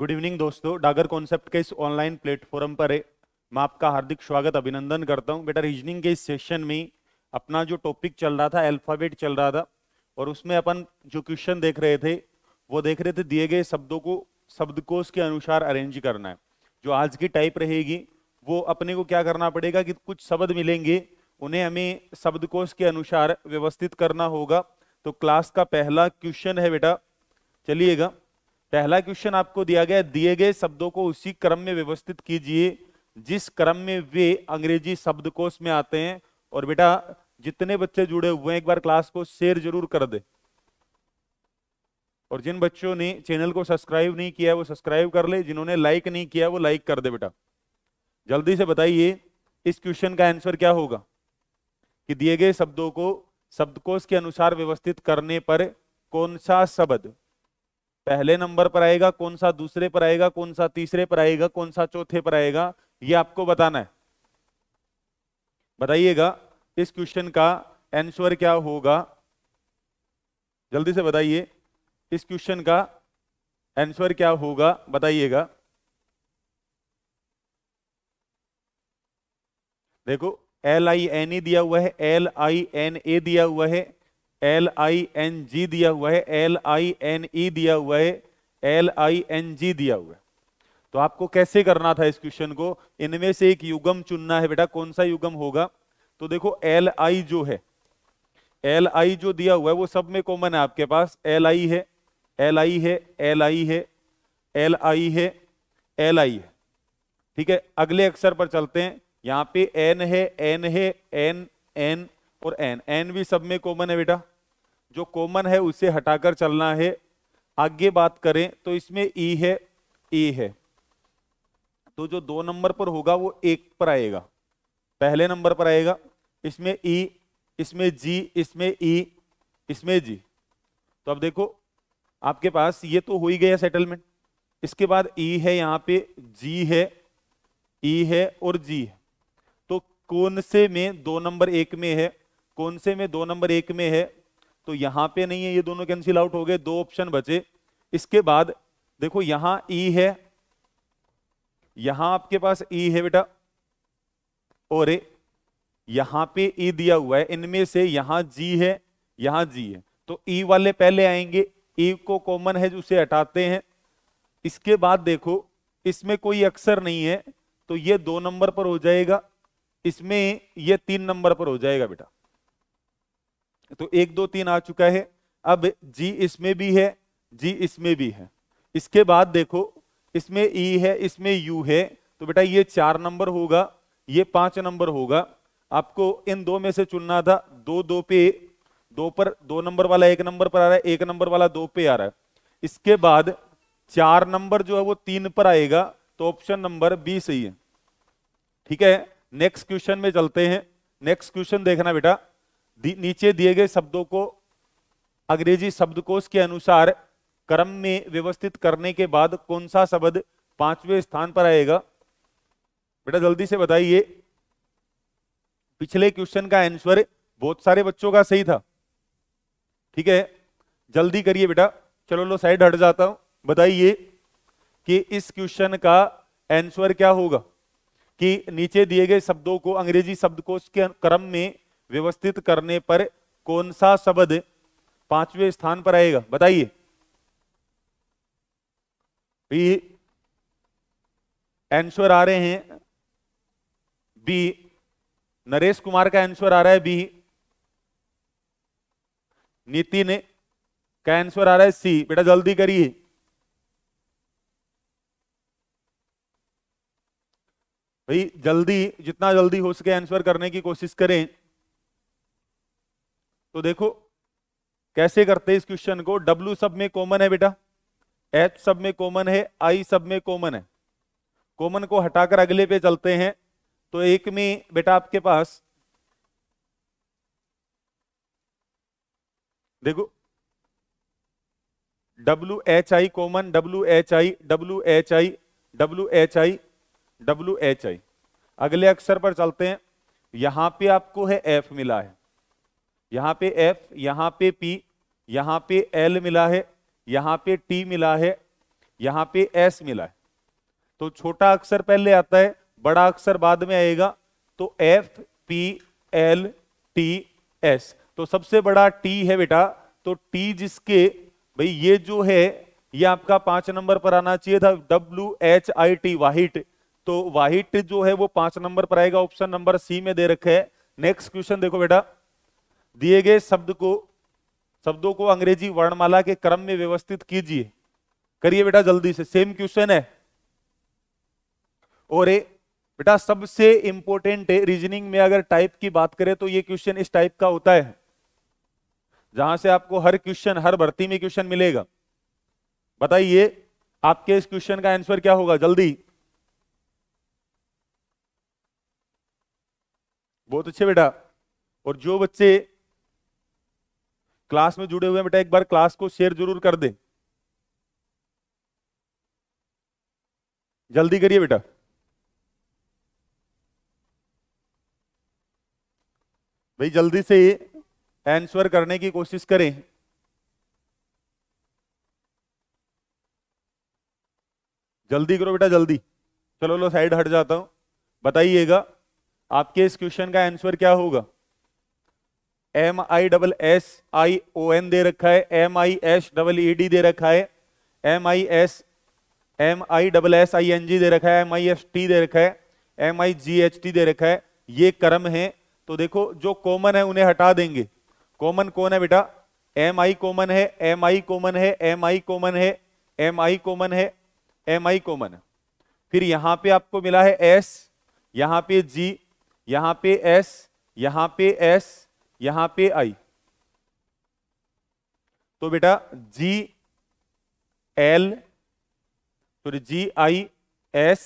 good evening दोस्तों Dagar concept के इस ऑनलाइन प्लेटफॉर्म पर मैं आपका हार्दिक स्वागत अभिनंदन करता हूं बेटा रीजनिंग के इस सेशन में अपना जो टॉपिक चल रहा था अल्फ़ाबेट चल रहा था और उसमें अपन जो क्वेश्चन देख रहे थे वो देख रहे थे दिए गए शब्दों को शब्दकोश के अनुसार अरेंज करना है जो आज की टाइप रहेगी वो अपने को क्या करना पड़ेगा कि कुछ शब्द मिलेंगे उन्हें हमें शब्दकोश के अनुसार व्यवस्थित करना होगा तो क्लास का पहला क्वेश्चन है बेटा चलिएगा पहला क्वेश्चन आपको दिया गया दिए गए शब्दों को उसी क्रम में व्यवस्थित कीजिए जिस क्रम में वे अंग्रेजी शब्दकोश में आते हैं और बेटा जितने बच्चे जुड़े हुए हैं एक बार क्लास को शेयर जरूर कर दे और जिन बच्चों ने चैनल को सब्सक्राइब नहीं किया वो सब्सक्राइब कर ले जिन्होंने लाइक नहीं किया वो लाइक कर दे बेटा जल्दी से बताइए इस क्वेश्चन का आंसर क्या होगा कि दिए गए शब्दों को शब्दकोश के अनुसार व्यवस्थित करने पर कौन सा शब्द पहले नंबर पर आएगा कौन सा दूसरे पर आएगा कौन सा तीसरे पर आएगा कौन सा चौथे पर आएगा ये आपको बताना है बताइएगा इस क्वेश्चन का आंसर क्या होगा जल्दी से बताइए इस क्वेश्चन का आंसर क्या होगा बताइएगा देखो एल आई एन ई दिया हुआ है एल आई एन ए दिया हुआ है एल आई एन जी दिया हुआ है एल आई एन ई दिया हुआ है एल आई एन जी दिया हुआ है तो आपको कैसे करना था इस क्वेश्चन को इनमें से एक युगम चुनना है बेटा कौन सा युगम होगा तो देखो एल आई जो है एल आई जो दिया हुआ है वो सब में कॉमन है आपके पास एल आई है एल आई है एल आई है एल आई है एल आई है ठीक है अगले अक्षर पर चलते हैं यहां पे एन है एन है एन एन और एन एन भी सब में कॉमन है बेटा जो कॉमन है उसे हटाकर चलना है आगे बात करें तो इसमें ई e है e है तो जो दो नंबर पर होगा वो एक पर आएगा पहले नंबर पर आएगा इसमें ई e, इसमें जी इसमें ई e, इसमें जी तो अब देखो आपके पास ये तो हो ही गया सेटलमेंट इसके बाद ई है यहाँ पे जी है ई है और जी है तो कौन से में दो नंबर एक में है कौन से में दो नंबर एक में है तो यहां पे नहीं है ये दोनों कैंसिल आउट हो गए दो ऑप्शन बचे इसके बाद देखो यहां ई e है यहां आपके पास ई e है बेटा और यहां पे ई e दिया हुआ है इनमें से यहां जी है यहां जी है तो ई वाले पहले आएंगे ई को कॉमन है जो उसे हटाते हैं इसके बाद देखो इसमें कोई अक्सर नहीं है तो ये दो नंबर पर हो जाएगा इसमें ये तीन नंबर पर हो जाएगा बेटा तो एक दो तीन आ चुका है अब जी इसमें भी है जी इसमें भी है इसके बाद देखो इसमें ई है इसमें यू है तो बेटा ये चार नंबर होगा ये पांच नंबर होगा आपको इन दो में से चुनना था दो दो पे दो पर दो नंबर वाला एक नंबर पर आ रहा है एक नंबर वाला दो पे आ रहा है इसके बाद चार नंबर जो है वो तीन पर आएगा तो ऑप्शन नंबर बी सही है ठीक है नेक्स्ट क्वेश्चन में चलते हैं नेक्स्ट क्वेश्चन देखना बेटा नीचे दिए गए शब्दों को अंग्रेजी शब्दकोश के अनुसार क्रम में व्यवस्थित करने के बाद कौन सा शब्द पांचवें स्थान पर आएगा बेटा जल्दी से बताइए पिछले क्वेश्चन का आंसर बहुत सारे बच्चों का सही था ठीक है जल्दी करिए बेटा चलो लो साइड हट जाता हूं बताइए कि इस क्वेश्चन का आंसर क्या होगा कि नीचे दिए गए शब्दों को अंग्रेजी शब्दकोश के क्रम में व्यवस्थित करने पर कौन सा शब्द पांचवें स्थान पर आएगा बताइए आंसर आ रहे हैं बी नरेश कुमार का आंसर आ रहा है बी नितिन का आंसर आ रहा है सी बेटा जल्दी करिए भाई जल्दी जितना जल्दी हो सके आंसर करने की कोशिश करें तो देखो कैसे करते इस क्वेश्चन को W सब में कॉमन है बेटा H सब में कॉमन है I सब में कॉमन है कॉमन को हटाकर अगले पे चलते हैं तो एक में बेटा आपके पास देखो W H I common W H I W H I W H I W H I अगले अक्षर पर चलते हैं यहां पे आपको है एफ मिला है यहाँ पे F, यहाँ पे P, यहाँ पे L मिला है यहाँ पे T मिला है यहाँ पे S मिला है तो छोटा अक्षर पहले आता है बड़ा अक्षर बाद में आएगा तो F, P, L, T, S तो सबसे बड़ा T है बेटा तो T जिसके भाई ये जो है ये आपका पांच नंबर पर आना चाहिए था W H I T white तो वाहिट जो है वो पांच नंबर पर आएगा ऑप्शन नंबर सी में दे रखे है नेक्स्ट क्वेश्चन देखो बेटा दिए गए शब्द को शब्दों को अंग्रेजी वर्णमाला के क्रम में व्यवस्थित कीजिए करिए बेटा जल्दी से सेम क्वेश्चन है और बेटा सबसे इंपॉर्टेंट है रीजनिंग में अगर टाइप की बात करें तो ये क्वेश्चन इस टाइप का होता है जहां से आपको हर क्वेश्चन हर भर्ती में क्वेश्चन मिलेगा बताइए आपके इस क्वेश्चन का आंसर क्या होगा जल्दी बहुत अच्छे बेटा और जो बच्चे क्लास में जुड़े हुए बेटा एक बार क्लास को शेयर जरूर कर दे जल्दी करिए बेटा भाई जल्दी से आंसर करने की कोशिश करें जल्दी करो बेटा जल्दी चलो लो साइड हट जाता हूं बताइएगा आपके इस क्वेश्चन का आंसर क्या होगा M I double S I O N दे रखा है M I S double E D दे रखा है M I S M I double S I N G दे रखा है एम आई एस टी दे रखा है M I G H T दे रखा है ये कर्म है तो देखो जो कॉमन है उन्हें हटा देंगे कॉमन कौन है बेटा एम आई कॉमन है एम आई कॉमन है एम आई कॉमन है एम आई कॉमन है एम आई कॉमन फिर यहां पे आपको मिला है एस यहां पे जी यहां पे एस यहां पे एस यहां पे आई तो बेटा G L sorry G I S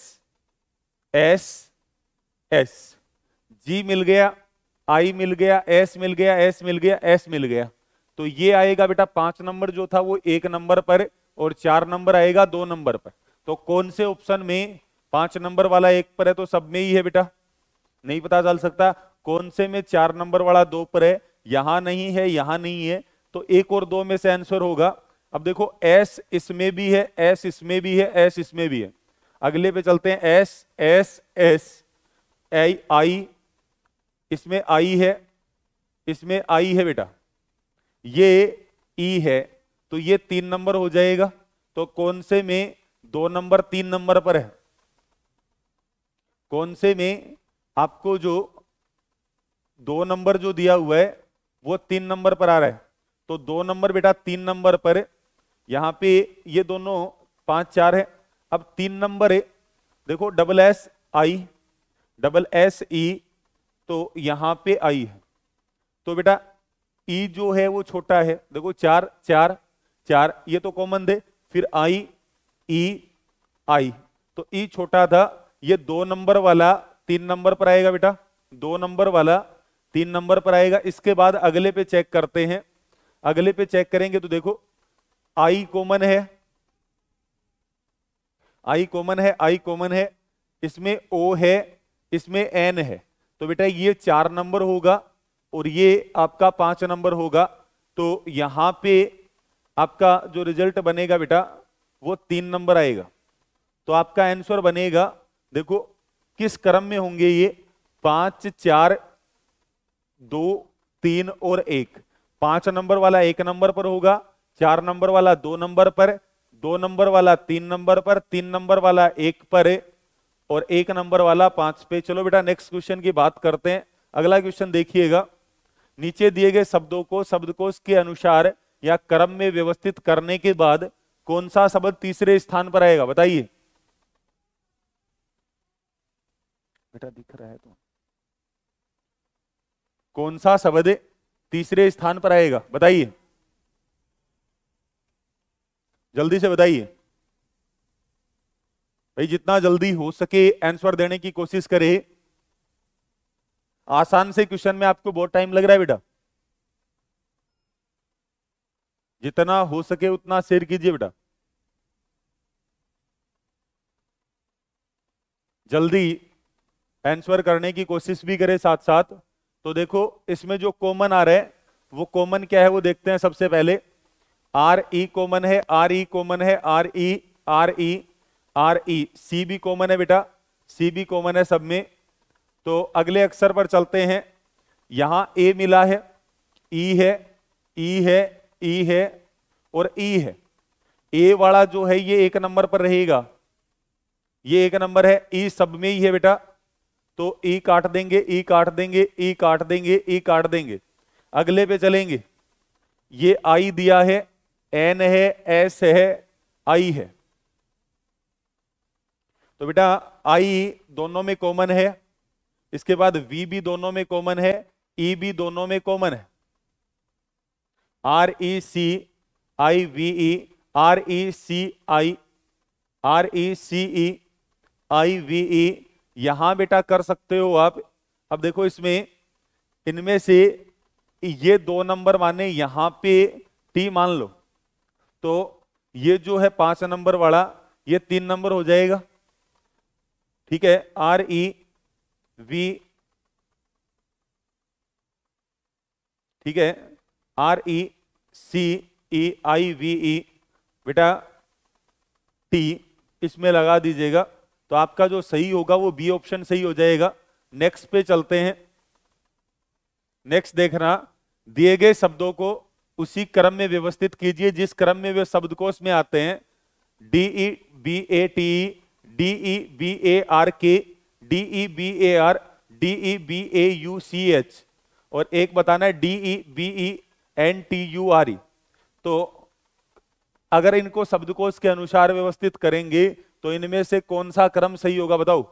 S S G मिल गया आई मिल गया एस मिल गया एस मिल गया एस मिल गया तो ये आएगा बेटा पांच नंबर जो था वो एक नंबर पर और चार नंबर आएगा दो नंबर पर तो कौन से ऑप्शन में पांच नंबर वाला एक पर है तो सब में ही है बेटा नहीं पता चल सकता कौन से में चार नंबर वाला दो पर है यहां नहीं है यहां नहीं है तो एक और दो में से आंसर होगा अब देखो एस इसमें भी है एस इसमें भी है एस इसमें भी है अगले पे चलते हैं S S S I I इसमें आई है इसमें आई है बेटा ये ई e है तो ये तीन नंबर हो जाएगा तो कौन से में दो नंबर तीन नंबर पर है कौन से में आपको जो दो नंबर जो दिया हुआ है वो तीन नंबर पर आ रहा है तो दो नंबर बेटा तीन नंबर पर यहाँ पे ये दोनों पांच चार है अब तीन नंबर है देखो double S I double S E तो यहाँ पे आई है तो बेटा ई e जो है वो छोटा है देखो चार चार चार ये तो कॉमन दे फिर आई ई आई तो ई e छोटा था ये दो नंबर वाला तीन नंबर पर आएगा बेटा दो नंबर वाला तीन नंबर पर आएगा इसके बाद अगले पे चेक करते हैं अगले पे चेक करेंगे तो देखो आई कॉमन है आई कॉमन है आई कॉमन है इसमें ओ है इसमें एन है तो बेटा ये चार नंबर होगा और ये आपका पांच नंबर होगा तो यहां पे आपका जो रिजल्ट बनेगा बेटा वो तीन नंबर आएगा तो आपका आंसर बनेगा देखो किस क्रम में होंगे ये पांच चार दो तीन और एक पांच नंबर वाला एक नंबर पर होगा चार नंबर वाला दो नंबर पर दो नंबर वाला तीन नंबर पर तीन नंबर वाला एक पर और एक नंबर वाला पांच पे चलो बेटा नेक्स्ट क्वेश्चन की बात करते हैं अगला क्वेश्चन देखिएगा नीचे दिए गए शब्दों को शब्दकोश के अनुसार या क्रम में व्यवस्थित करने के बाद कौन सा शब्द तीसरे स्थान पर आएगा बताइए बेटा दिख रहा है तो कौन सा शब्द तीसरे स्थान पर आएगा बताइए जल्दी से बताइए भाई जितना जल्दी हो सके आंसर देने की कोशिश करे आसान से क्वेश्चन में आपको बहुत टाइम लग रहा है बेटा जितना हो सके उतना शेयर कीजिए बेटा जल्दी आंसर करने की कोशिश भी करें साथ साथ तो देखो इसमें जो कॉमन आ रहा है वो कॉमन क्या है वो देखते हैं सबसे पहले आर ई कॉमन है आर ई कॉमन है R E R E R E C B common है बेटा सी बी कॉमन है सब में तो अगले अक्षर पर चलते हैं यहां ए मिला है ई e है ई e है ई e है और ई e है ए वाला जो है ये एक नंबर पर रहेगा ये एक नंबर है ई e सब में ही है बेटा तो ई e काट देंगे ई e काट देंगे ई e काट देंगे ई काट देंगे अगले पे चलेंगे ये आई दिया है एन है एस है आई है तो बेटा आई दोनों में कॉमन है इसके बाद वी भी दोनों में कॉमन है ई e भी दोनों में कॉमन है R E C I V E R E C I R E C E I V E यहां बेटा कर सकते हो आप अब देखो इसमें इनमें से ये दो नंबर माने यहां पे टी मान लो तो ये जो है पांच नंबर वाला ये तीन नंबर हो जाएगा ठीक है आर ई वी ठीक है R E C E I V ई बेटा टी इसमें लगा दीजिएगा तो आपका जो सही होगा वो बी ऑप्शन सही हो जाएगा नेक्स्ट पे चलते हैं नेक्स्ट देखना दिए गए शब्दों को उसी क्रम में व्यवस्थित कीजिए जिस क्रम में वे शब्दकोश में आते हैं D E B A T D E B A R K D E B A R D E B A U C H और एक बताना है D E B E N T U R E तो अगर इनको शब्दकोश के अनुसार व्यवस्थित करेंगे तो इनमें से कौन सा क्रम सही होगा बताओ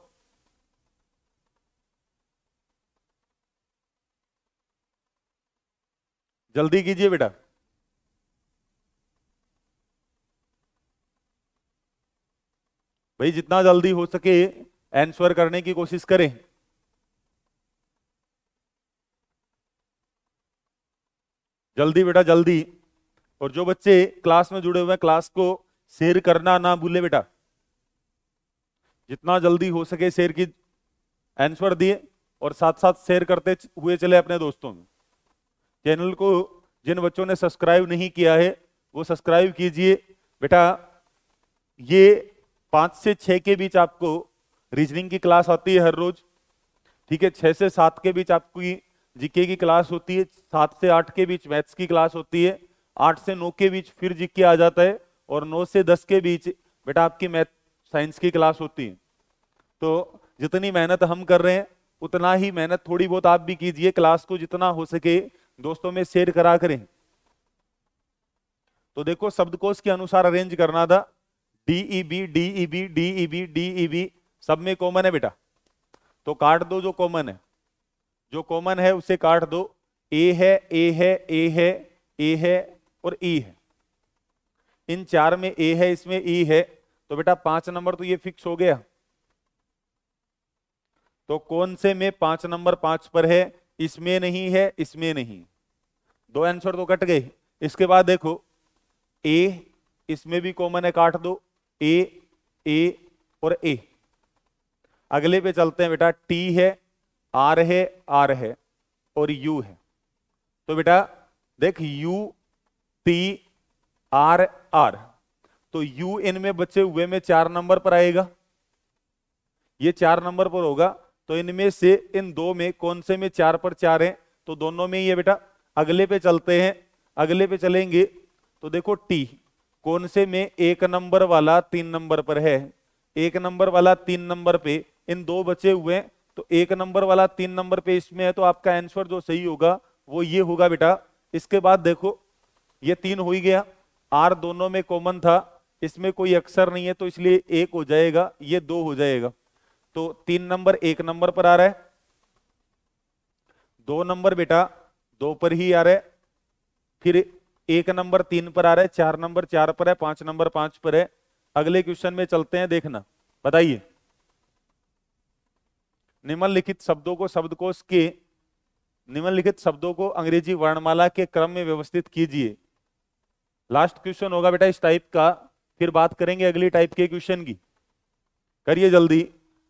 जल्दी कीजिए बेटा भाई जितना जल्दी हो सके आंसर करने की कोशिश करें जल्दी बेटा जल्दी और जो बच्चे क्लास में जुड़े हुए हैं क्लास को शेयर करना ना भूले बेटा जितना जल्दी हो सके शेयर की आंसर दिए और साथ साथ शेयर करते हुए चले अपने दोस्तों में चैनल को जिन बच्चों ने सब्सक्राइब नहीं किया है वो सब्सक्राइब कीजिए बेटा ये पाँच से छः के बीच आपको रीजनिंग की क्लास आती है हर रोज ठीक है छः से सात के बीच आपकी जीके की क्लास होती है सात से आठ के बीच मैथ्स की क्लास होती है आठ से नौ के बीच फिर जीके आ जाता है और नौ से दस के बीच बेटा आपकी मैथ साइंस की क्लास होती है तो जितनी मेहनत हम कर रहे हैं उतना ही मेहनत थोड़ी बहुत आप भी कीजिए क्लास को जितना हो सके दोस्तों में शेयर करा करें तो देखो शब्दकोश के अनुसार अरेंज करना था D E B D E B D E B D E B सब में कॉमन है बेटा तो काट दो जो कॉमन है जो कॉमन है उसे काट दो ए है ए है ए है ए है और ई e है इन चार में ए है इसमें ई e है तो बेटा पांच नंबर तो ये फिक्स हो गया तो कौन से में पांच नंबर पांच पर है इसमें नहीं है इसमें नहीं दो आंसर तो कट गए इसके बाद देखो ए इसमें भी कॉमन है काट दो ए ए और ए अगले पे चलते हैं बेटा टी है आर है आर है और यू है तो बेटा देख यू टी आर आर तो यू इनमें में बचे हुए में चार नंबर पर आएगा ये चार नंबर पर होगा तो इनमें से इन दो में कौन से में चार पर चार हैं तो दोनों में ही है बेटा अगले पे चलते हैं अगले पे चलेंगे तो देखो टी कौन से में एक नंबर वाला तीन नंबर पर है एक नंबर वाला तीन नंबर पे इन दो बचे हुए हैं तो एक नंबर वाला तीन नंबर पे इसमें है तो आपका आंसर जो सही होगा वो ये होगा बेटा इसके बाद देखो ये तीन हो ही गया आर दोनों में कॉमन था इसमें कोई अक्सर नहीं है तो इसलिए एक हो जाएगा ये दो हो जाएगा तो तीन नंबर एक नंबर पर आ रहा है दो नंबर बेटा दो पर ही आ रहा है फिर एक नंबर तीन पर आ रहा है चार नंबर चार पर है पांच नंबर पांच पर है अगले क्वेश्चन में चलते हैं देखना बताइए निम्नलिखित शब्दों को शब्दकोश के निम्नलिखित शब्दों को अंग्रेजी वर्णमाला के क्रम में व्यवस्थित कीजिए लास्ट क्वेश्चन होगा बेटा इस टाइप का फिर बात करेंगे अगली टाइप के क्वेश्चन की करिए जल्दी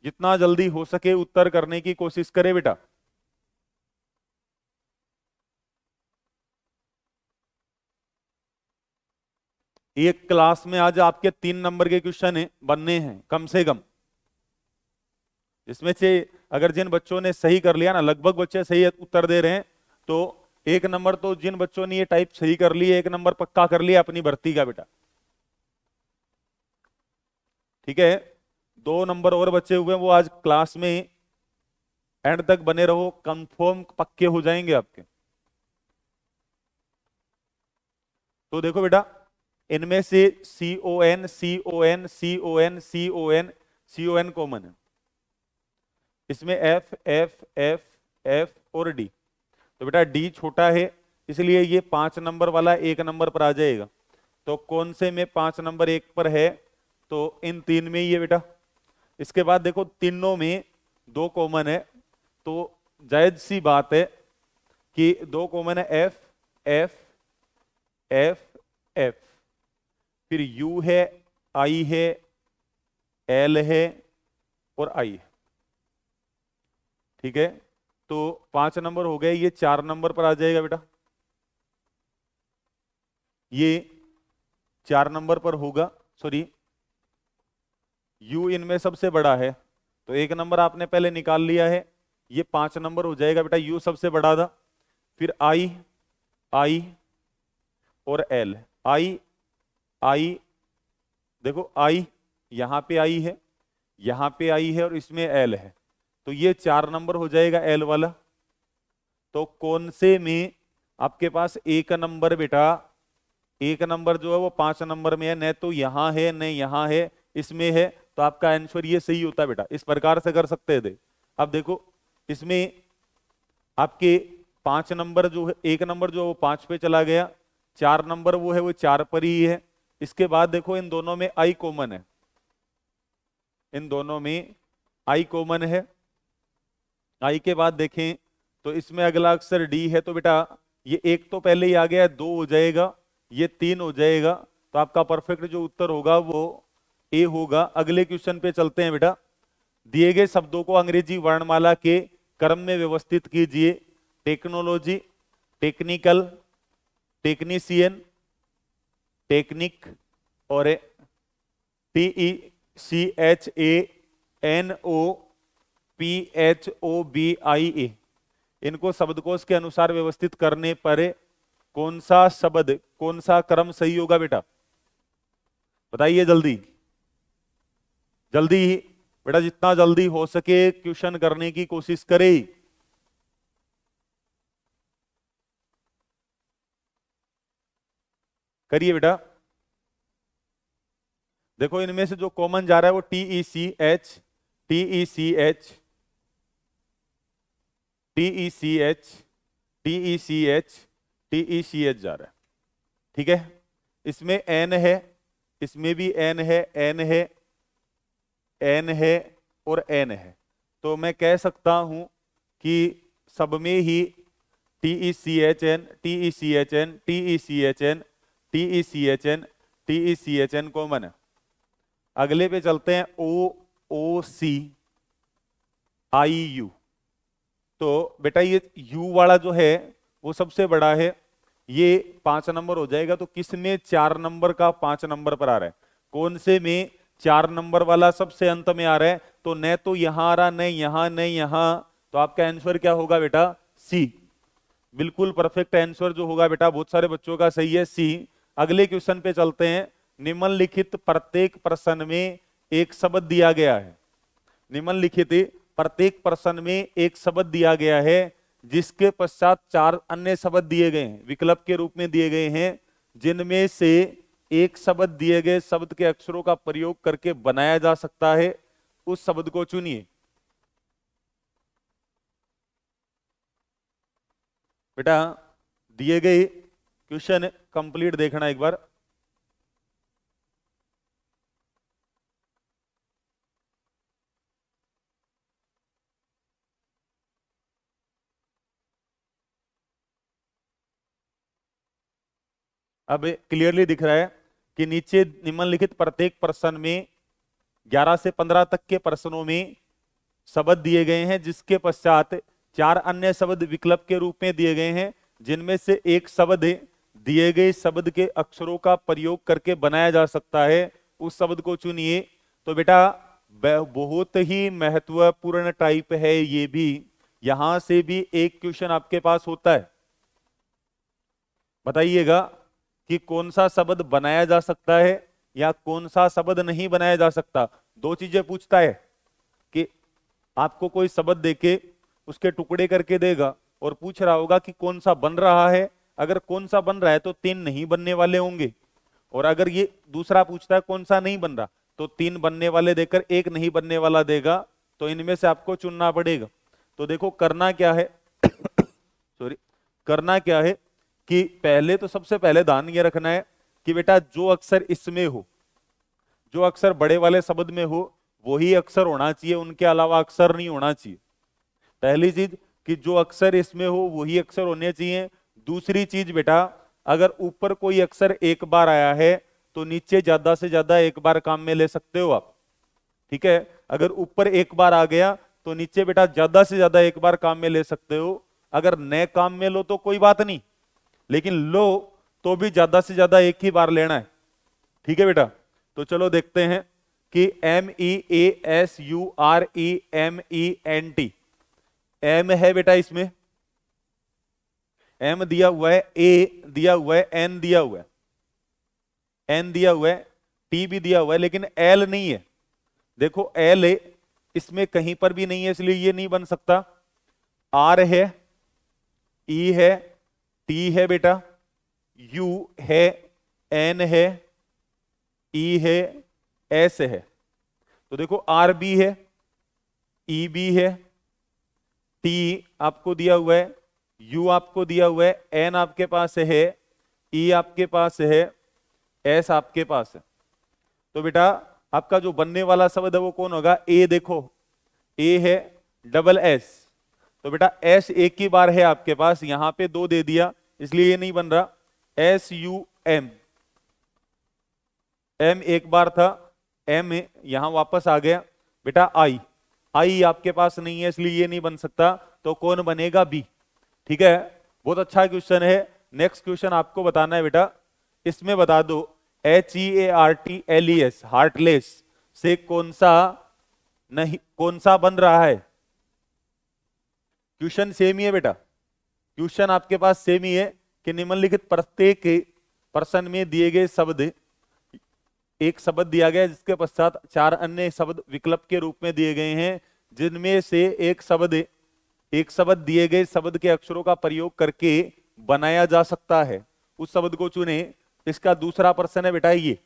जितना जल्दी हो सके उत्तर करने की कोशिश करें बेटा एक क्लास में आज आपके तीन नंबर के क्वेश्चन बनने हैं कम से कम इसमें से अगर जिन बच्चों ने सही कर लिया ना लगभग बच्चे सही उत्तर दे रहे हैं तो एक नंबर तो जिन बच्चों ने ये टाइप सही कर लिया एक नंबर पक्का कर लिया अपनी भर्ती का बेटा ठीक है दो नंबर और बचे हुए हैं वो आज क्लास में एंड तक बने रहो कंफर्म पक्के हो जाएंगे आपके तो देखो बेटा इनमें से C O N C O N C O N C O N C O N common है इसमें एफ एफ एफ एफ और डी तो बेटा डी छोटा है इसलिए ये पांच नंबर वाला एक नंबर पर आ जाएगा तो कौन से में पांच नंबर एक पर है तो इन तीन में ही है बेटा इसके बाद देखो तीनों में दो कॉमन है तो जायज सी बात है कि दो कॉमन है एफ एफ एफ एफ फिर यू है आई है एल है और आई है ठीक है तो पांच नंबर हो गए ये चार नंबर पर आ जाएगा बेटा ये चार नंबर पर होगा सॉरी यू इनमें सबसे बड़ा है तो एक नंबर आपने पहले निकाल लिया है ये पांच नंबर हो जाएगा बेटा यू सबसे बड़ा था फिर आई आई और एल आई आई देखो आई यहां पे आई है यहां पे आई है और इसमें एल है तो ये चार नंबर हो जाएगा एल वाला तो कौन से में आपके पास एक नंबर बेटा एक नंबर जो है वो पांच नंबर में है न तो यहां है न यहां है इसमें है तो आपका आंसर ये सही होता है बेटा इस प्रकार से कर सकते थे अब देखो इसमें आपके पांच नंबर जो है एक नंबर जो है वो पांच पे चला गया चार नंबर वो है वो चार पर ही है इसके बाद देखो इन दोनों में आई कॉमन है इन दोनों में आई कॉमन है आई के बाद देखें तो इसमें अगला अक्षर डी है तो बेटा ये एक तो पहले ही आ गया दो हो जाएगा ये तीन हो जाएगा तो आपका परफेक्ट जो उत्तर होगा वो ए होगा अगले क्वेश्चन पे चलते हैं बेटा दिए गए शब्दों को अंग्रेजी वर्णमाला के क्रम में व्यवस्थित कीजिए टेक्नोलॉजी टेक्निकल टेक्नीशियन टेक्निक और T E C H A N O P H O B I A इनको शब्दकोश के अनुसार व्यवस्थित करने पर कौन सा शब्द कौन सा क्रम सही होगा बेटा बताइए जल्दी जल्दी बेटा जितना जल्दी हो सके क्वेश्चन करने की कोशिश करे करिए बेटा देखो इनमें से जो कॉमन जा रहा है वो T E C H T E C H T E C H T E C H T E C H जा रहा है ठीक है इसमें एन है इसमें भी एन है एन है एन है और एन है तो मैं कह सकता हूं कि सब में ही T E C H N T E C H N T E C H N T E C H N T E C H N common है अगले पे चलते हैं ओ ओ सी आई यू तो बेटा ये यू वाला जो है वो सबसे बड़ा है ये पांच नंबर हो जाएगा तो किस में चार नंबर का पांच नंबर पर आ रहा है कौन से में चार नंबर वाला सबसे अंत में आ रहा है तो न तो यहां आ रहा न यहां न यहां तो आपका आंसर क्या होगा बेटा सी बिल्कुल परफेक्ट आंसर जो होगा बेटा बहुत सारे बच्चों का सही है सी अगले क्वेश्चन पे चलते हैं निम्नलिखित प्रत्येक प्रश्न में एक शब्द दिया गया है निम्नलिखित प्रत्येक प्रश्न में एक शब्द दिया गया है जिसके पश्चात चार अन्य शब्द दिए गए हैं विकल्प के रूप में दिए गए हैं जिनमें से एक शब्द दिए गए शब्द के अक्षरों का प्रयोग करके बनाया जा सकता है उस शब्द को चुनिए बेटा दिए गए क्वेश्चन कंप्लीट देखना एक बार अब क्लियरली दिख रहा है कि नीचे निम्नलिखित प्रत्येक प्रश्न में 11 से 15 तक के प्रश्नों में शब्द दिए गए हैं जिसके पश्चात चार अन्य शब्द विकल्प के रूप में दिए गए हैं जिनमें से एक शब्द दिए गए शब्द के अक्षरों का प्रयोग करके बनाया जा सकता है उस शब्द को चुनिए तो बेटा बहुत ही महत्वपूर्ण टाइप है ये भी यहां से भी एक क्वेश्चन आपके पास होता है बताइएगा कि कौन सा शब्द बनाया जा सकता है या कौन सा शब्द नहीं बनाया जा सकता दो चीजें पूछता है कि आपको कोई शब्द देके उसके टुकड़े करके देगा और पूछ रहा होगा कि कौन सा बन रहा है अगर कौन सा बन रहा है तो तीन नहीं बनने वाले होंगे और अगर ये दूसरा पूछता है कौन सा नहीं बन रहा तो तीन बनने वाले देकर एक नहीं बनने वाला देगा तो इनमें से आपको चुनना पड़ेगा तो देखो करना क्या है सॉरी करना क्या है कि पहले तो सबसे पहले ध्यान ये रखना है कि बेटा जो अक्षर इसमें हो जो अक्षर बड़े वाले शब्द में हो वही अक्षर होना चाहिए उनके अलावा अक्षर नहीं होना चाहिए पहली चीज कि जो अक्षर इसमें हो वही अक्षर होने चाहिए दूसरी चीज बेटा अगर ऊपर कोई अक्षर एक बार आया है तो नीचे ज्यादा से ज्यादा एक बार काम में ले सकते हो आप ठीक है अगर ऊपर एक बार आ गया तो नीचे बेटा ज्यादा से ज्यादा एक बार काम में ले सकते हो अगर नए काम में लो तो कोई बात नहीं लेकिन लो तो भी ज्यादा से ज्यादा एक ही बार लेना है ठीक है बेटा तो चलो देखते हैं कि M E A S U R E M E N T M है बेटा इसमें एम दिया हुआ है ए दिया हुआ है एन दिया हुआ है एन दिया हुआ है टी भी दिया हुआ है लेकिन एल नहीं है देखो एल इसमें कहीं पर भी नहीं है इसलिए ये नहीं बन सकता आर है ई e है टी है बेटा यू है एन है ई है एस है तो देखो आर बी है ई बी है टी आपको दिया हुआ है यू आपको दिया हुआ है एन आपके पास है ई आपके पास है एस आपके पास है तो बेटा आपका जो बनने वाला शब्द है वो कौन होगा ए देखो ए है डबल एस तो बेटा एस एक ही बार है आपके पास यहां पे दो दे दिया इसलिए ये नहीं बन रहा एस यू एम एम एक बार था एम यहां वापस आ गया बेटा आई आई आपके पास नहीं है इसलिए ये नहीं बन सकता तो कौन बनेगा बी ठीक है बहुत अच्छा क्वेश्चन है नेक्स्ट क्वेश्चन आपको बताना है बेटा इसमें बता दो H E A R T L E S heartless से कौन सा नहीं कौन सा बन रहा है क्वेश्चन सेम ही है बेटा क्वेश्चन आपके पास सेम ही है कि निम्नलिखित प्रत्येक प्रश्न में दिए गए शब्द एक शब्द दिया गया जिसके पश्चात चार अन्य शब्द विकल्प के रूप में दिए गए हैं जिनमें से एक शब्द एक शब्द दिए गए शब्द के अक्षरों का प्रयोग करके बनाया जा सकता है उस शब्द को चुने इसका दूसरा प्रश्न है बेटा ये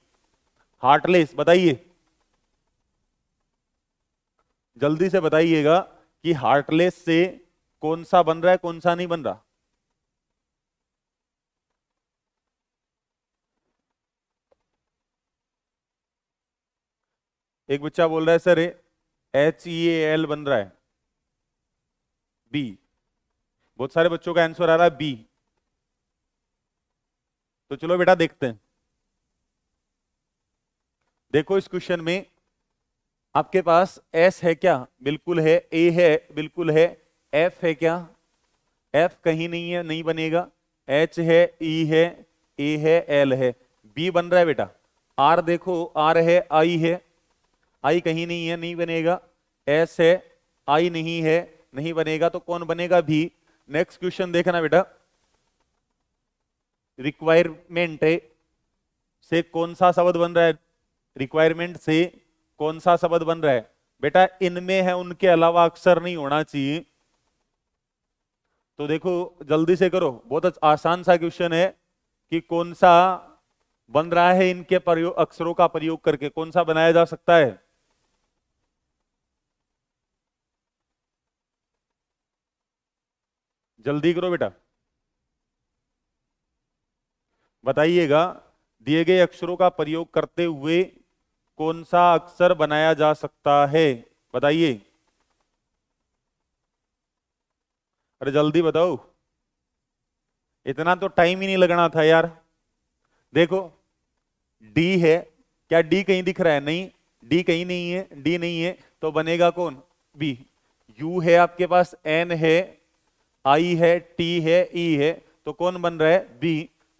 हार्टलेस बताइए जल्दी से बताइएगा कि हार्टलेस से कौन सा बन रहा है कौन सा नहीं बन रहा एक बच्चा बोल रहा है सर एच ई एल बन रहा है बी बहुत सारे बच्चों का आंसर आ रहा है बी तो चलो बेटा देखते हैं देखो इस क्वेश्चन में आपके पास एस है क्या बिल्कुल है ए है बिल्कुल है एफ है क्या एफ कहीं नहीं है नहीं बनेगा एच है ई e है ए है एल है बी बन रहा है बेटा आर देखो आर है आई है आई कहीं नहीं है नहीं बनेगा एस है आई नहीं है नहीं बनेगा तो कौन बनेगा भी नेक्स्ट क्वेश्चन देखना बेटा रिक्वायरमेंट से कौन सा शब्द बन रहा है रिक्वायरमेंट से कौन सा शब्द बन रहा है बेटा इनमें है उनके अलावा अक्सर नहीं होना चाहिए तो देखो जल्दी से करो बहुत आसान सा क्वेश्चन है कि कौन सा बन रहा है इनके प्रयोग अक्षरों का प्रयोग करके कौन सा बनाया जा सकता है जल्दी करो बेटा बताइएगा दिए गए अक्षरों का प्रयोग करते हुए कौन सा अक्षर बनाया जा सकता है बताइए अरे जल्दी बताओ इतना तो टाइम ही नहीं लगना था यार देखो डी है क्या डी कहीं दिख रहा है नहीं डी कहीं नहीं है डी नहीं है तो बनेगा कौन बी यू है आपके पास एन है आई है टी है ई e है तो कौन बन रहा है बी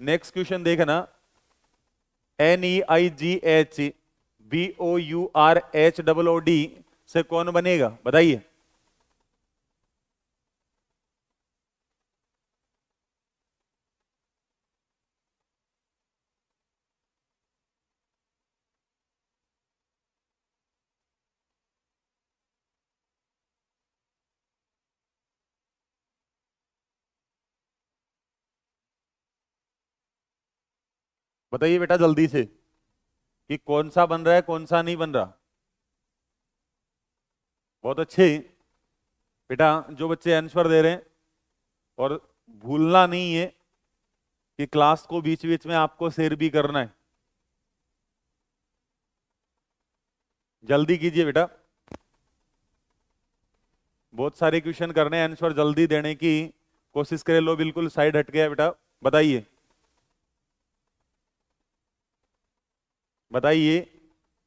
नेक्स्ट क्वेश्चन देखना N E I G H B O U R H double O D से कौन बनेगा बताइए बताइए बेटा जल्दी से कि कौन सा बन रहा है कौन सा नहीं बन रहा बहुत अच्छे बेटा जो बच्चे आंसर दे रहे हैं और भूलना नहीं है कि क्लास को बीच बीच में आपको शेयर भी करना है जल्दी कीजिए बेटा बहुत सारे क्वेश्चन करने आंसर जल्दी देने की कोशिश करें लो बिल्कुल साइड हट गया बेटा बताइए बताइए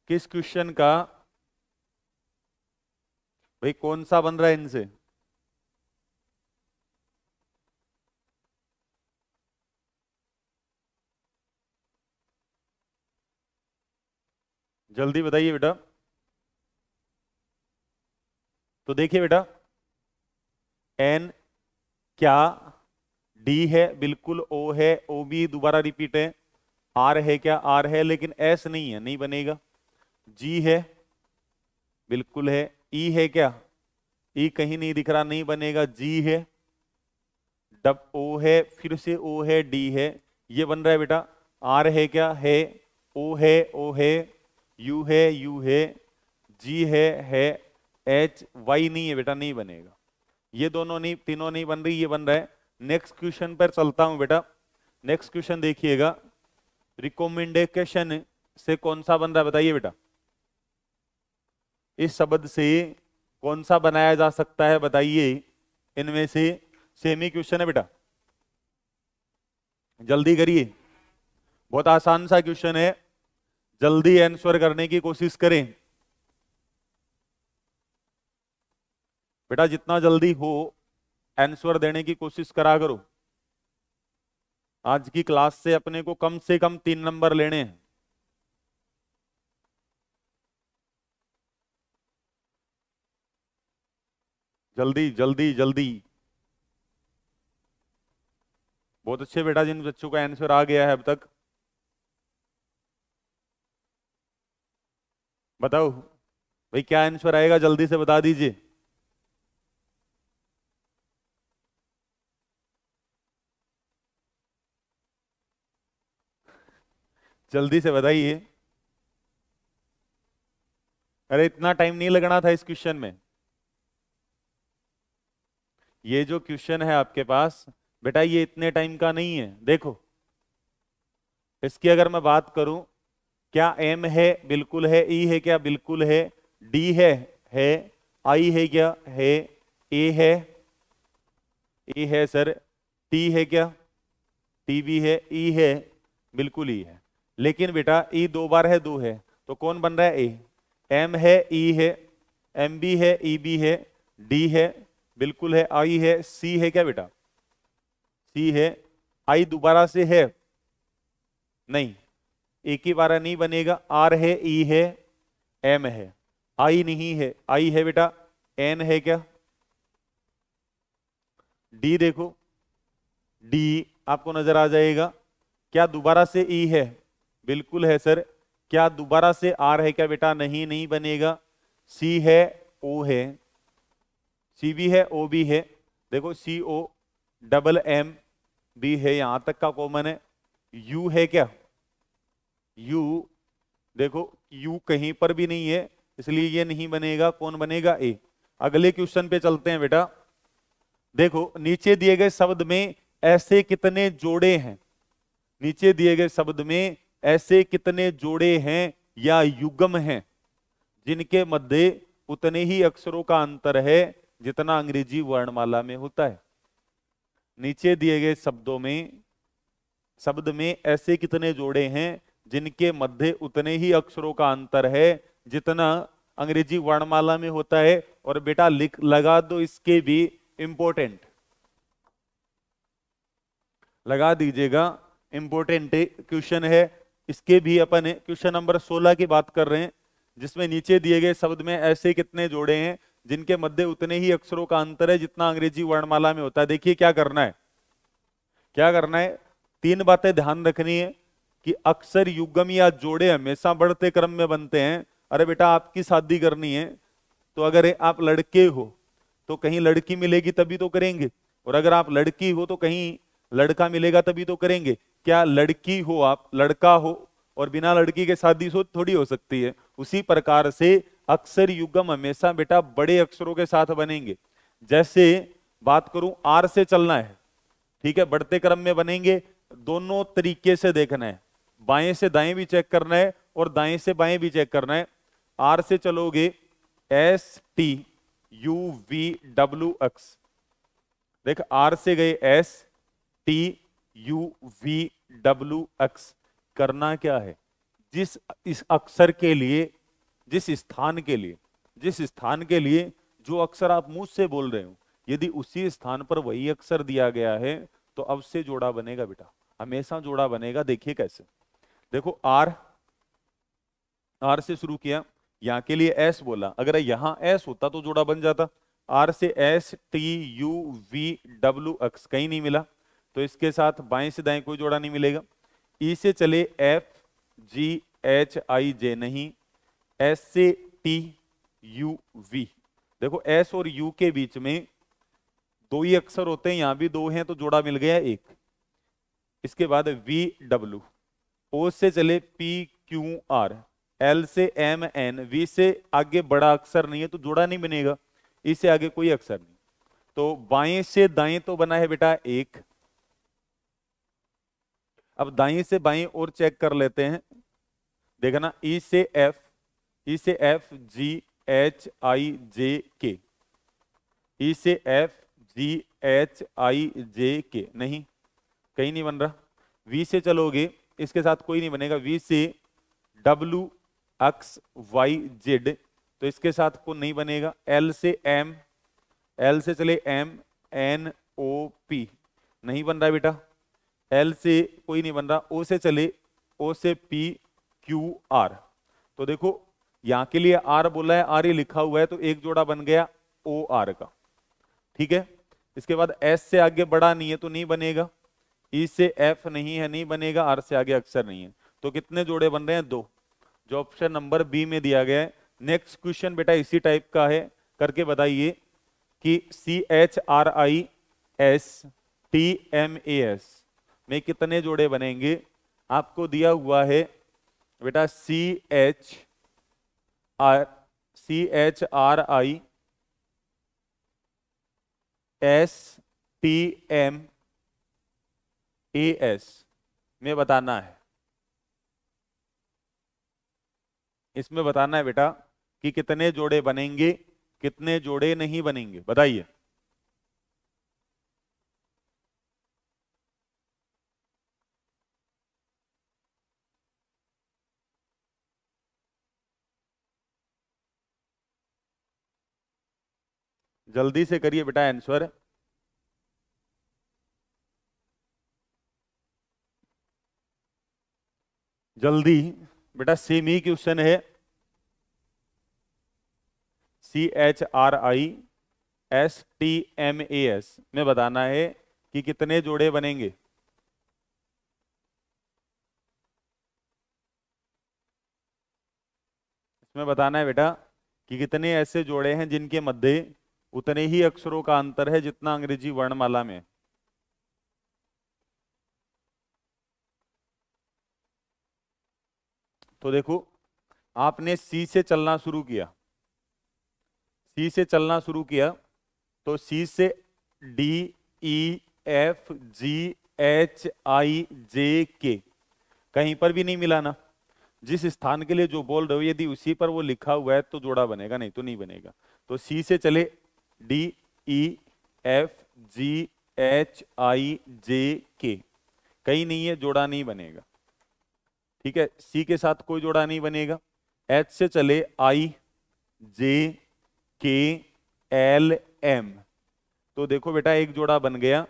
किस क्वेश्चन का भाई कौन सा बन रहा है इनसे जल्दी बताइए बेटा तो देखिए बेटा एन क्या डी है बिल्कुल ओ है ओ बी दोबारा रिपीट है आर है क्या आर है लेकिन एस नहीं है नहीं बनेगा जी है बिल्कुल है ई है क्या ई कहीं नहीं दिख रहा नहीं बनेगा जी है डब ओ है फिर से ओ है डी है ये बन रहा है बेटा आर है क्या है ओ है ओ है यू है यू है जी है है एच वाई नहीं है बेटा नहीं बनेगा ये दोनों नहीं तीनों नहीं बन रही ये बन रहा है नेक्स्ट क्वेश्चन पर चलता हूं बेटा नेक्स्ट क्वेश्चन देखिएगा रिकोमेंडेशन से कौन सा बन रहा है बताइए बेटा इस शब्द से कौन सा बनाया जा सकता है बताइए इनमें से सेमी क्वेश्चन है बेटा जल्दी करिए बहुत आसान सा क्वेश्चन है जल्दी आंसर करने की कोशिश करें बेटा जितना जल्दी हो आंसर देने की कोशिश करा करो आज की क्लास से अपने को कम से कम तीन नंबर लेने हैं जल्दी जल्दी जल्दी बहुत अच्छे बेटा जिन बच्चों का आंसर आ गया है अब तक बताओ भाई क्या आंसर आएगा जल्दी से बता दीजिए जल्दी से बताइए अरे इतना टाइम नहीं लगना था इस क्वेश्चन में ये जो क्वेश्चन है आपके पास बेटा ये इतने टाइम का नहीं है देखो इसकी अगर मैं बात करूं क्या एम है बिल्कुल है ई e है क्या बिल्कुल है डी है है आई है क्या है ए है ए है सर टी है क्या टी भी है ई e है बिल्कुल ई e है लेकिन बेटा ई दो बार है दो है तो कौन बन रहा है ए एम है ई है एम बी है ई बी है डी है बिल्कुल है आई है सी है क्या बेटा सी है आई दोबारा से है नहीं एक ही बारह नहीं बनेगा आर है ई है एम है आई नहीं है आई है बेटा एन है क्या डी देखो डी आपको नजर आ जाएगा क्या दोबारा से ई है बिल्कुल है सर क्या दोबारा से आर है क्या बेटा नहीं नहीं बनेगा सी है ओ है सी भी है ओ भी है देखो C O double M B है यहां तक का कॉमन है यू है क्या यू देखो यू कहीं पर भी नहीं है इसलिए ये नहीं बनेगा कौन बनेगा ए अगले क्वेश्चन पे चलते हैं बेटा देखो नीचे दिए गए शब्द में ऐसे कितने जोड़े हैं नीचे दिए गए शब्द में ऐसे कितने जोड़े हैं या युगम हैं जिनके मध्य उतने ही अक्षरों का अंतर है जितना अंग्रेजी वर्णमाला में होता है नीचे दिए गए शब्दों में शब्द में ऐसे कितने जोड़े हैं जिनके मध्य उतने ही अक्षरों का अंतर है जितना अंग्रेजी वर्णमाला में होता है और बेटा लिख लगा दो इसके भी इंपोर्टेंट लगा दीजिएगा इंपोर्टेंट क्वेश्चन है इसके भी अपन क्वेश्चन नंबर 16 की बात कर रहे हैं जिसमें नीचे दिए गए शब्द में ऐसे कितने जोड़े हैं जिनके मध्य उतने ही अक्षरों का अंतर है जितना अंग्रेजी वर्णमाला में होता है देखिए क्या करना है क्या करना है तीन बातें ध्यान रखनी है कि अक्सर युगम या जोड़े हमेशा बढ़ते क्रम में बनते हैं अरे बेटा आपकी शादी करनी है तो अगर आप लड़के हो तो कहीं लड़की मिलेगी तभी तो करेंगे और अगर आप लड़की हो तो कहीं लड़का मिलेगा तभी तो करेंगे क्या लड़की हो आप लड़का हो और बिना लड़की के शादी हो थोड़ी हो सकती है उसी प्रकार से अक्षर युगम हमेशा बेटा बड़े अक्षरों के साथ बनेंगे जैसे बात करूं आर से चलना है ठीक है बढ़ते क्रम में बनेंगे दोनों तरीके से देखना है बाएं से दाएं भी चेक करना है और दाएं से बाएं भी चेक करना है आर से चलोगे S T U V W X देख आर से गए S T U V W X करना क्या है जिस इस अक्षर के लिए जिस स्थान के लिए जिस स्थान के लिए जो अक्षर आप मुंह से बोल रहे हो यदि उसी स्थान पर वही अक्षर दिया गया है तो अब से जोड़ा बनेगा बेटा हमेशा जोड़ा बनेगा देखिए कैसे देखो आर आर से शुरू किया यहाँ के लिए एस बोला अगर यहां एस होता तो जोड़ा बन जाता आर से S T U V W X कहीं नहीं मिला तो इसके साथ बाएं से दाएं कोई जोड़ा नहीं मिलेगा ई e से चले एफ जी एच आई जे नहीं एस से टी यू वी देखो एस और यू के बीच में दो ही अक्षर होते हैं यहां भी दो हैं तो जोड़ा मिल गया एक इसके बाद वी डब्ल्यू ओ से चले पी क्यू आर एल से एम एन वी से आगे बड़ा अक्षर नहीं है तो जोड़ा नहीं बनेगा इससे e आगे कोई अक्षर नहीं तो बाएं से दाएं तो बना है बेटा एक अब दाई से बाई और चेक कर लेते हैं देखना ई e से एफ ई e से F G H I J K E से F G H I J के नहीं कहीं नहीं बन रहा वी से चलोगे इसके साथ कोई नहीं बनेगा वी से डब्लू एक्स वाई जेड तो इसके साथ को नहीं बनेगा एल से एम एल से चले एम एन ओ पी नहीं बन रहा बेटा एल से कोई नहीं बन रहा ओ से चले ओ से पी क्यू आर तो देखो यहाँ के लिए आर बोला है आर ही लिखा हुआ है तो एक जोड़ा बन गया ओ आर का ठीक है इसके बाद एस से आगे बड़ा नहीं है तो नहीं बनेगा ई e से एफ नहीं है नहीं बनेगा आर से आगे अक्सर नहीं है तो कितने जोड़े बन रहे हैं दो जो ऑप्शन नंबर बी में दिया गया है नेक्स्ट क्वेश्चन बेटा इसी टाइप का है करके बताइए कि C H R I S T M A S में कितने जोड़े बनेंगे आपको दिया हुआ है बेटा C H R C H R I S T M A S में बताना है इसमें बताना है बेटा कि कितने जोड़े बनेंगे कितने जोड़े नहीं बनेंगे बताइए जल्दी से करिए बेटा आंसर जल्दी बेटा सेम ही e क्वेश्चन है C H R I S T M A S में बताना है कि कितने जोड़े बनेंगे इसमें बताना है बेटा कि कितने ऐसे जोड़े हैं जिनके मध्य उतने ही अक्षरों का अंतर है जितना अंग्रेजी वर्णमाला में तो देखो आपने सी से चलना शुरू किया सी से चलना शुरू किया तो सी से D E F G H I J K कहीं पर भी नहीं मिला ना जिस स्थान के लिए जो बोल रहे हो यदि उसी पर वो लिखा हुआ है तो जोड़ा बनेगा नहीं तो नहीं बनेगा तो सी से चले D E F G H I J K कहीं नहीं है जोड़ा नहीं बनेगा ठीक है सी के साथ कोई जोड़ा नहीं बनेगा एच से चले आई जे के एल एम तो देखो बेटा एक जोड़ा बन गया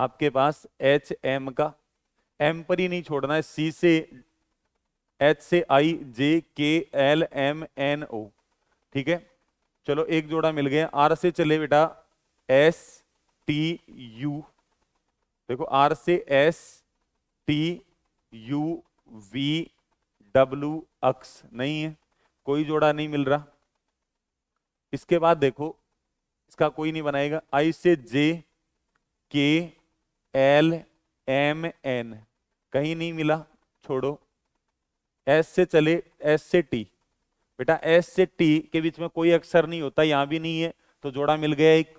आपके पास एच एम का एम पर ही नहीं छोड़ना है सी से एच से आई जे के एल एम एन ओ ठीक है चलो एक जोड़ा मिल गया आर से चले बेटा एस टी यू देखो आर से S T U V W X नहीं है कोई जोड़ा नहीं मिल रहा इसके बाद देखो इसका कोई नहीं बनाएगा आई से जे के एल एम एन कहीं नहीं मिला छोड़ो एस से चले एस से टी बेटा एस से टी के बीच में कोई अक्षर नहीं होता यहां भी नहीं है तो जोड़ा मिल गया एक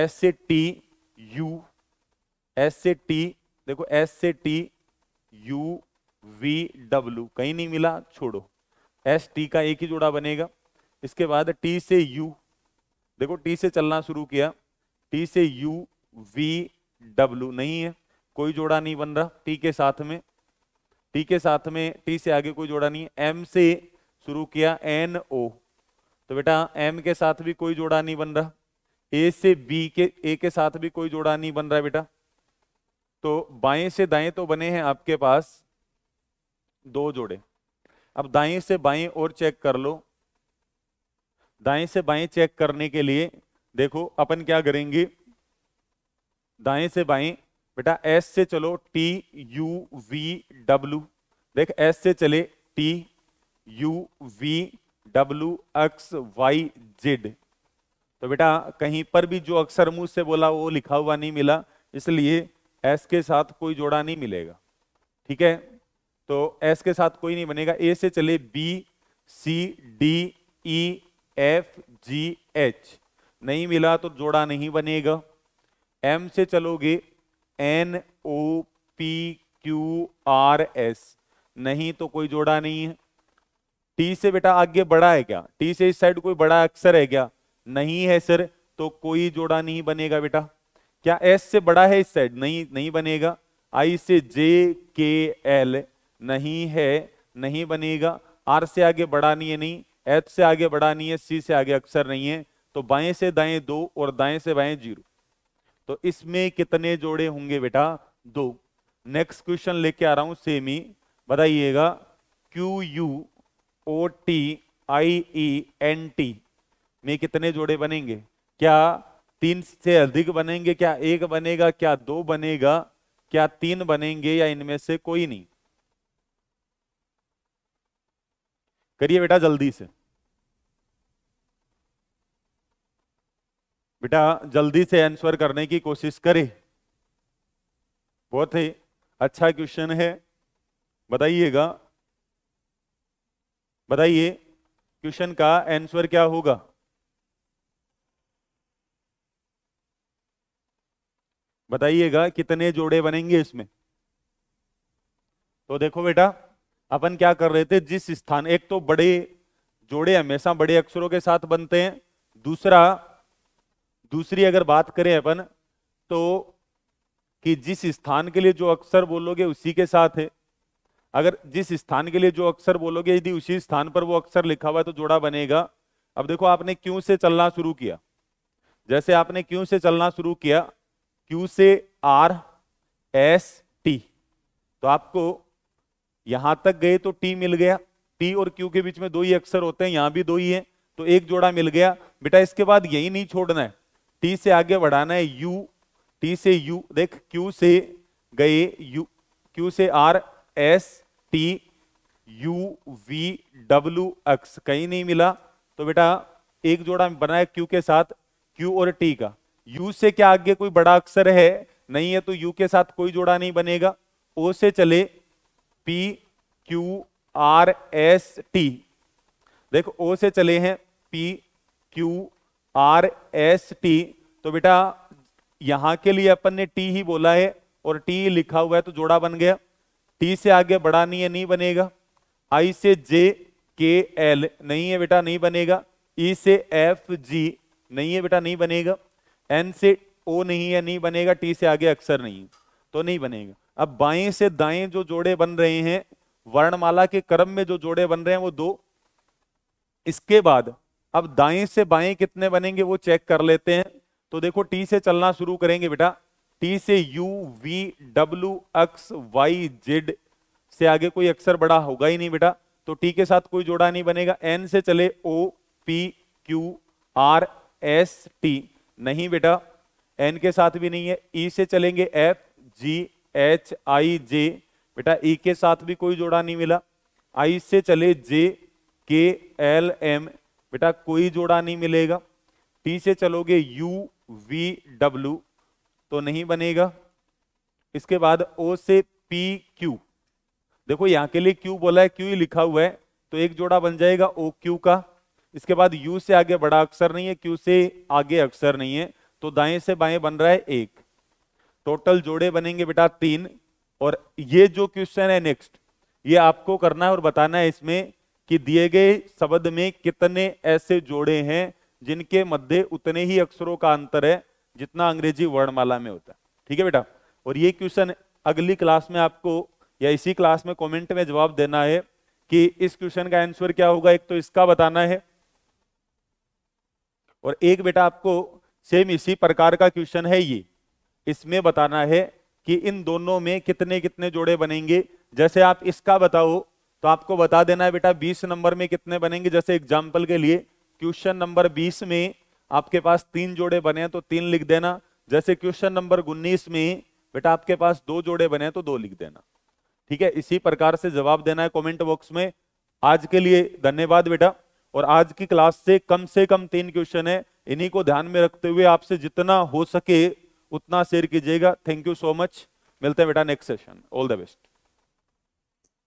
एस से टी यू एस से टी देखो एस से टी यू वी डब्ल्यू कहीं नहीं मिला छोड़ो एस टी का एक ही जोड़ा बनेगा इसके बाद टी से यू देखो टी से चलना शुरू किया टी से यू वी डब्ल्यू नहीं है कोई जोड़ा नहीं बन रहा टी के साथ में टी के साथ में टी से आगे कोई जोड़ा नहीं है एम से शुरू किया एन ओ तो बेटा एम के साथ भी कोई जोड़ा नहीं बन रहा ए से बी के ए के साथ भी कोई जोड़ा नहीं बन रहा बेटा तो बाएं से दाएं तो बने हैं आपके पास दो जोड़े अब दाएं से बाएं और चेक कर लो दाएं से बाएं चेक करने के लिए देखो अपन क्या करेंगे दाएं से बाएं बेटा एस से चलो टी यू वी डब्ल्यू देख एस से चले T U V W X Y Z तो बेटा कहीं पर भी जो अक्षर मुंह से बोला वो लिखा हुआ नहीं मिला इसलिए एस के साथ कोई जोड़ा नहीं मिलेगा ठीक है तो S के साथ कोई नहीं बनेगा ए से चले B C D E F G H नहीं मिला तो जोड़ा नहीं बनेगा एम से चलोगे N O P Q R S नहीं तो कोई जोड़ा नहीं है टी से बेटा आगे बड़ा है क्या टी से इस साइड कोई बड़ा अक्षर है क्या नहीं है सर तो कोई जोड़ा नहीं बनेगा बेटा क्या एस से बड़ा है इस साइड नहीं नहीं बनेगा आई से जे के एल नहीं है नहीं बनेगा आर से आगे बड़ा नहीं है नहीं एच से आगे बड़ा नहीं है सी से आगे अक्षर नहीं है तो बाएं से दाएं दो और दाएं से बाएं जीरो तो इसमें कितने जोड़े होंगे बेटा दो नेक्स्ट क्वेश्चन लेके आ रहा हूं सेमी बताइएगा Q U O T I E N T में कितने जोड़े बनेंगे क्या तीन से अधिक बनेंगे क्या एक बनेगा क्या दो बनेगा क्या तीन बनेंगे या इनमें से कोई नहीं करिए बेटा जल्दी से बेटा जल्दी से आंसर करने की कोशिश करें बहुत ही अच्छा क्वेश्चन है बताइएगा बताइए क्वेश्चन का आंसर क्या होगा बताइएगा कितने जोड़े बनेंगे इसमें तो देखो बेटा अपन क्या कर रहे थे जिस स्थान एक तो बड़े जोड़े हमेशा बड़े अक्षरों के साथ बनते हैं दूसरा दूसरी अगर बात करें अपन तो कि जिस स्थान के लिए जो अक्षर बोलोगे उसी के साथ है अगर जिस स्थान के लिए जो अक्षर बोलोगे यदि उसी स्थान पर वो अक्षर लिखा हुआ है तो जोड़ा बनेगा अब देखो आपने क्यों से चलना शुरू किया जैसे आपने क्यों से चलना शुरू किया क्यू से आर एस टी तो आपको यहां तक गए तो टी मिल गया टी और क्यू के बीच में दो ही अक्षर होते हैं यहां भी दो ही है तो एक जोड़ा मिल गया बेटा इसके बाद यही नहीं छोड़ना है टी से आगे बढ़ाना है यू टी से यू देख क्यू से गए यू क्यू से R S T U V W X कहीं नहीं मिला तो बेटा एक जोड़ा बनाया क्यू के साथ क्यू और टी का यू से क्या आगे कोई बड़ा अक्षर है नहीं है तो यू के साथ कोई जोड़ा नहीं बनेगा ओ से चले P Q R S T देखो ओ से चले हैं P Q R S T तो बेटा यहां के लिए अपन ने टी ही बोला है और टी लिखा हुआ है तो जोड़ा बन गया टी से आगे बढ़ानी है नहीं बनेगा आई से जे के एल नहीं है बेटा नहीं बनेगा ई से एफ जी नहीं है बेटा नहीं बनेगा एन से ओ नहीं है नहीं बनेगा टी से आगे अक्षर नहीं तो नहीं बनेगा अब बाएं से दाएं जो जोड़े बन रहे हैं वर्णमाला के क्रम में जो जोड़े बन रहे हैं वो दो इसके बाद अब दाएं से बाएं कितने बनेंगे वो चेक कर लेते हैं तो देखो टी से चलना शुरू करेंगे बेटा टी से U V W X Y Z से आगे कोई अक्षर बड़ा होगा ही नहीं बेटा तो टी के साथ कोई जोड़ा नहीं बनेगा एन से चले O P Q R S T नहीं बेटा एन के साथ भी नहीं है ई e से चलेंगे एफ जी एच आई जे बेटा ई e के साथ भी कोई जोड़ा नहीं मिला आई से चले जे के एल एम बेटा कोई जोड़ा नहीं मिलेगा टी से चलोगे यू वी डब्ल्यू तो नहीं बनेगा इसके बाद ओ से पी क्यू देखो यहां के लिए क्यू बोला है क्यू ही लिखा हुआ है तो एक जोड़ा बन जाएगा ओ क्यू का इसके बाद यू से आगे बड़ा अक्षर नहीं है क्यू से आगे अक्षर नहीं है तो दाएं से बाएं बन रहा है एक टोटल जोड़े बनेंगे बेटा तीन और ये जो क्वेश्चन है नेक्स्ट ये आपको करना है और बताना है इसमें कि दिए गए शब्द में कितने ऐसे जोड़े हैं जिनके मध्य उतने ही अक्षरों का अंतर है जितना अंग्रेजी वर्णमाला में होता है ठीक है बेटा और ये क्वेश्चन अगली क्लास में आपको या इसी क्लास में कमेंट में जवाब देना है कि इस क्वेश्चन का आंसर क्या होगा एक तो इसका बताना है और एक बेटा आपको सेम इसी प्रकार का क्वेश्चन है ये इसमें बताना है कि इन दोनों में कितने कितने जोड़े बनेंगे जैसे आप इसका बताओ तो आपको बता देना है बेटा 20 नंबर में कितने बनेंगे जैसे एग्जाम्पल के लिए क्वेश्चन नंबर 20 में आपके पास तीन जोड़े बने हैं तो तीन लिख देना जैसे क्वेश्चन नंबर उन्नीस में बेटा आपके पास दो जोड़े बने हैं तो दो लिख देना ठीक है इसी प्रकार से जवाब देना है कमेंट बॉक्स में आज के लिए धन्यवाद बेटा और आज की क्लास से कम से कम तीन क्वेश्चन है इन्हीं को ध्यान में रखते हुए आपसे जितना हो सके उतना शेयर कीजिएगा थैंक यू सो मच मिलते हैं बेटा next session all the best